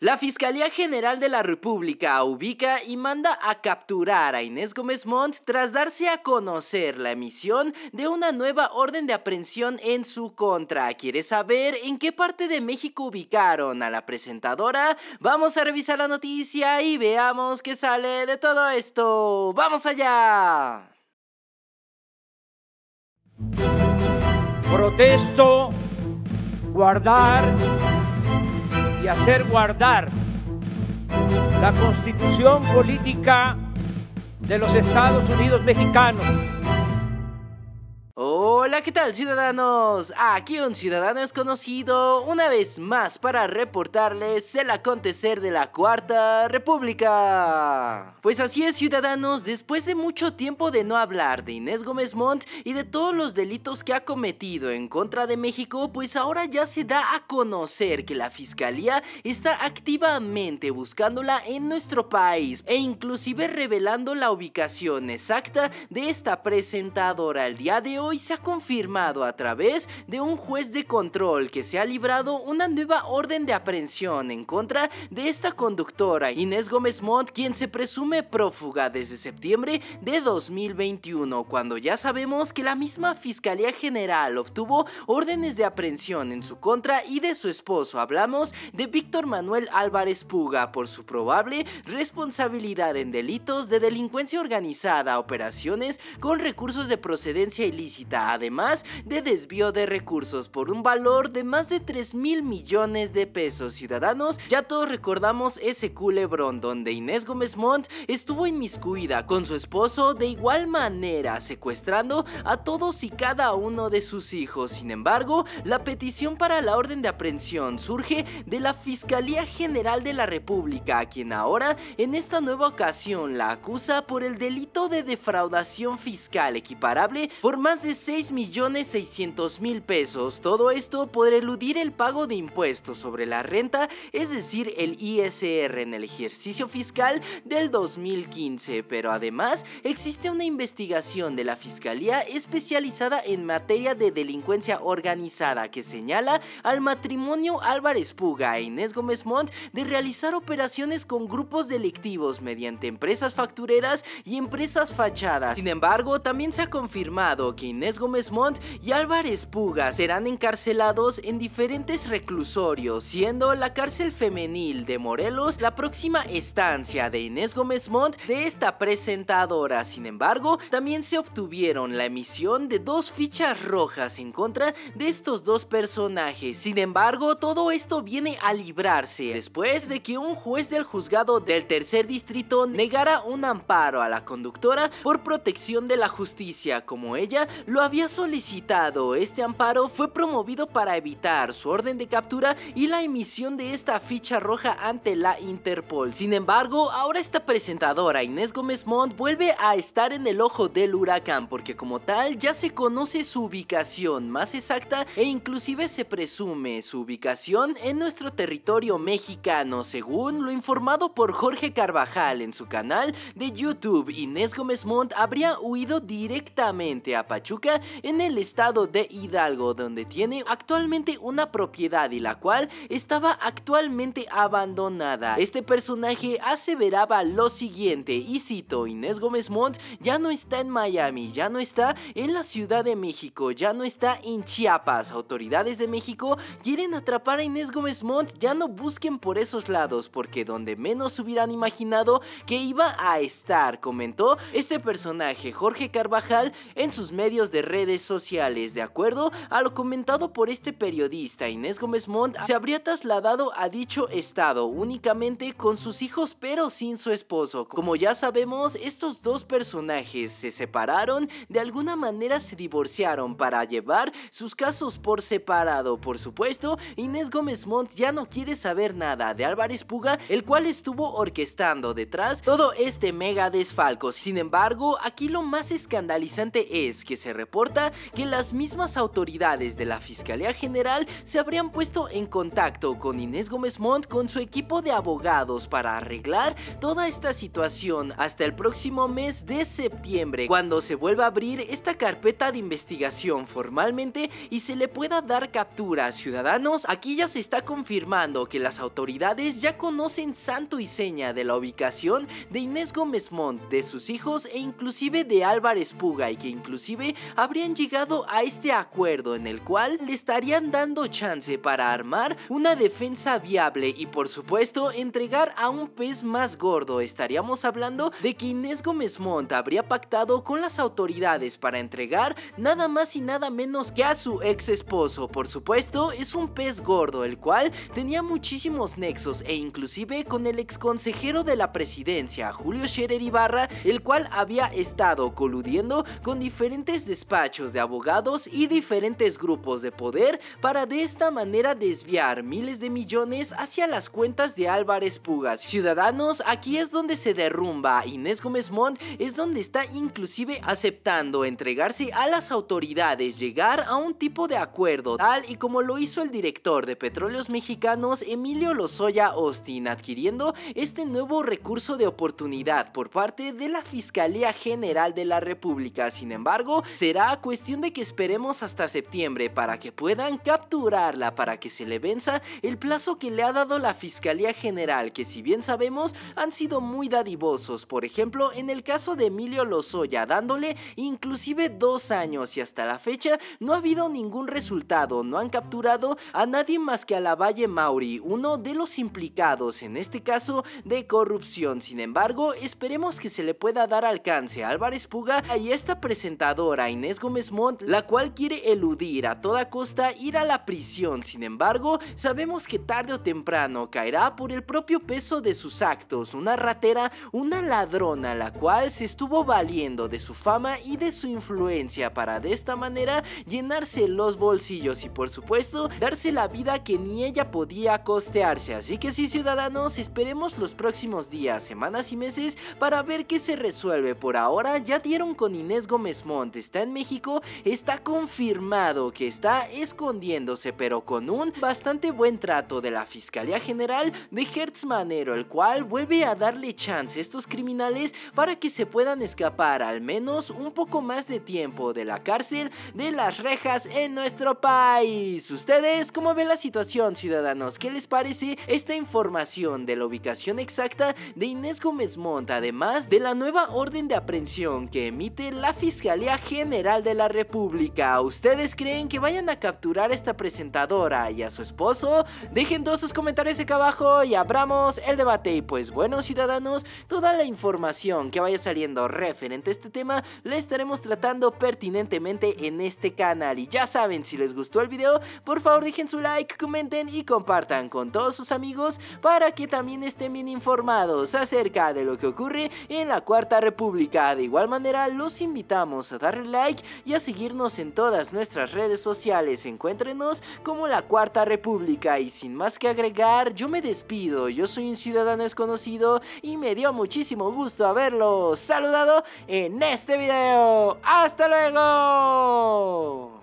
La Fiscalía General de la República ubica y manda a capturar a Inés Gómez Montt tras darse a conocer la emisión de una nueva orden de aprehensión en su contra. ¿Quieres saber en qué parte de México ubicaron a la presentadora? Vamos a revisar la noticia y veamos qué sale de todo esto. ¡Vamos allá! Protesto guardar y hacer guardar la constitución política de los Estados Unidos mexicanos ¿qué tal ciudadanos? Aquí un ciudadano es conocido una vez más para reportarles el acontecer de la Cuarta República. Pues así es ciudadanos, después de mucho tiempo de no hablar de Inés Gómez Montt y de todos los delitos que ha cometido en contra de México, pues ahora ya se da a conocer que la Fiscalía está activamente buscándola en nuestro país e inclusive revelando la ubicación exacta de esta presentadora. El día de hoy se ha confirmado firmado a través de un juez de control que se ha librado una nueva orden de aprehensión en contra de esta conductora Inés Gómez Montt, quien se presume prófuga desde septiembre de 2021, cuando ya sabemos que la misma Fiscalía General obtuvo órdenes de aprehensión en su contra y de su esposo. Hablamos de Víctor Manuel Álvarez Puga por su probable responsabilidad en delitos de delincuencia organizada, operaciones con recursos de procedencia ilícita, además de desvío de recursos por un valor de más de 3 mil millones de pesos ciudadanos. Ya todos recordamos ese culebrón donde Inés Gómez Montt estuvo inmiscuida con su esposo de igual manera secuestrando a todos y cada uno de sus hijos. Sin embargo, la petición para la orden de aprehensión surge de la Fiscalía General de la República, quien ahora en esta nueva ocasión la acusa por el delito de defraudación fiscal equiparable por más de 6 millones mil pesos. Todo esto por eludir el pago de impuestos sobre la renta, es decir, el ISR en el ejercicio fiscal del 2015. Pero además existe una investigación de la Fiscalía especializada en materia de delincuencia organizada que señala al matrimonio Álvarez Puga e Inés Gómez Montt de realizar operaciones con grupos delictivos mediante empresas factureras y empresas fachadas. Sin embargo, también se ha confirmado que Inés Gómez Montt y Álvarez Puga serán encarcelados en diferentes reclusorios, siendo la cárcel femenil de Morelos la próxima estancia de Inés Gómez Mont de esta presentadora. Sin embargo, también se obtuvieron la emisión de dos fichas rojas en contra de estos dos personajes. Sin embargo, todo esto viene a librarse después de que un juez del juzgado del tercer distrito negara un amparo a la conductora por protección de la justicia, como ella lo había solicitado solicitado, este amparo fue promovido para evitar su orden de captura y la emisión de esta ficha roja ante la Interpol. Sin embargo, ahora esta presentadora Inés Gómez Montt vuelve a estar en el ojo del huracán porque como tal ya se conoce su ubicación más exacta e inclusive se presume su ubicación en nuestro territorio mexicano, según lo informado por Jorge Carvajal en su canal de YouTube. Inés Gómez Montt habría huido directamente a Pachuca en en el estado de Hidalgo, donde tiene actualmente una propiedad y la cual estaba actualmente abandonada. Este personaje aseveraba lo siguiente, y cito, Inés Gómez Montt ya no está en Miami, ya no está en la Ciudad de México, ya no está en Chiapas. Autoridades de México quieren atrapar a Inés Gómez Montt, ya no busquen por esos lados, porque donde menos hubieran imaginado que iba a estar, comentó este personaje Jorge Carvajal en sus medios de redes sociales. De acuerdo a lo comentado por este periodista, Inés Gómez Mont se habría trasladado a dicho estado únicamente con sus hijos pero sin su esposo. Como ya sabemos, estos dos personajes se separaron, de alguna manera se divorciaron para llevar sus casos por separado. Por supuesto, Inés Gómez Mont ya no quiere saber nada de Álvarez Puga, el cual estuvo orquestando detrás todo este mega desfalco. Sin embargo, aquí lo más escandalizante es que se reporta que las mismas autoridades de la Fiscalía General se habrían puesto en contacto con Inés Gómez Montt con su equipo de abogados para arreglar toda esta situación hasta el próximo mes de septiembre, cuando se vuelva a abrir esta carpeta de investigación formalmente y se le pueda dar captura a ciudadanos. Aquí ya se está confirmando que las autoridades ya conocen santo y seña de la ubicación de Inés Gómez Montt, de sus hijos e inclusive de Álvarez Puga y que inclusive habrían llegado llegado a este acuerdo en el cual le estarían dando chance para armar una defensa viable y por supuesto entregar a un pez más gordo. Estaríamos hablando de que Inés Gómez Montt habría pactado con las autoridades para entregar nada más y nada menos que a su ex esposo. Por supuesto es un pez gordo el cual tenía muchísimos nexos e inclusive con el ex consejero de la presidencia Julio Scherer Ibarra el cual había estado coludiendo con diferentes despachos de abogados y diferentes grupos de poder para de esta manera desviar miles de millones hacia las cuentas de Álvarez Pugas. Ciudadanos, aquí es donde se derrumba. Inés Gómez Montt es donde está inclusive aceptando entregarse a las autoridades, llegar a un tipo de acuerdo, tal y como lo hizo el director de Petróleos Mexicanos, Emilio Lozoya Austin, adquiriendo este nuevo recurso de oportunidad por parte de la Fiscalía General de la República. Sin embargo, será cuestión cuestión de que esperemos hasta septiembre para que puedan capturarla, para que se le venza el plazo que le ha dado la Fiscalía General, que si bien sabemos han sido muy dadivosos, por ejemplo en el caso de Emilio Lozoya, dándole inclusive dos años y hasta la fecha no ha habido ningún resultado, no han capturado a nadie más que a la Valle Mauri, uno de los implicados en este caso de corrupción. Sin embargo, esperemos que se le pueda dar alcance a Álvarez Puga y a esta presentadora Inés Gómez la cual quiere eludir a toda costa ir a la prisión. Sin embargo, sabemos que tarde o temprano caerá por el propio peso de sus actos, una ratera, una ladrona, la cual se estuvo valiendo de su fama y de su influencia para de esta manera llenarse los bolsillos y por supuesto darse la vida que ni ella podía costearse. Así que sí, ciudadanos, esperemos los próximos días, semanas y meses para ver qué se resuelve. Por ahora ya dieron con Inés Gómez Montt, está en México está confirmado que está escondiéndose pero con un bastante buen trato de la Fiscalía General de Hertz Manero, el cual vuelve a darle chance a estos criminales para que se puedan escapar al menos un poco más de tiempo de la cárcel de las rejas en nuestro país. ¿Ustedes cómo ven la situación, ciudadanos? ¿Qué les parece esta información de la ubicación exacta de Inés Gómez Monta, además de la nueva orden de aprehensión que emite la Fiscalía General de la República. ¿Ustedes creen que vayan a capturar a esta presentadora y a su esposo? Dejen todos sus comentarios acá abajo y abramos el debate. Y pues bueno, ciudadanos, toda la información que vaya saliendo referente a este tema la estaremos tratando pertinentemente en este canal. Y ya saben, si les gustó el video, por favor dejen su like, comenten y compartan con todos sus amigos para que también estén bien informados acerca de lo que ocurre en la Cuarta República. De igual manera, los invitamos a darle like y a seguirnos en todas nuestras redes sociales. Encuéntrenos como La Cuarta República. Y sin más que agregar, yo me despido. Yo soy un ciudadano desconocido y me dio muchísimo gusto haberlo saludado en este video. ¡Hasta luego!